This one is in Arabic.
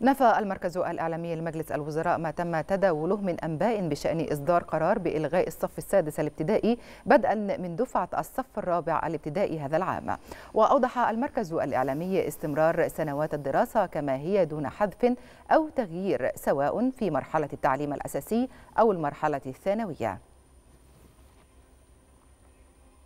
نفى المركز الإعلامي لمجلس الوزراء ما تم تداوله من أنباء بشأن إصدار قرار بإلغاء الصف السادس الابتدائي بدءا من دفعة الصف الرابع الابتدائي هذا العام وأوضح المركز الإعلامي استمرار سنوات الدراسة كما هي دون حذف أو تغيير سواء في مرحلة التعليم الأساسي أو المرحلة الثانوية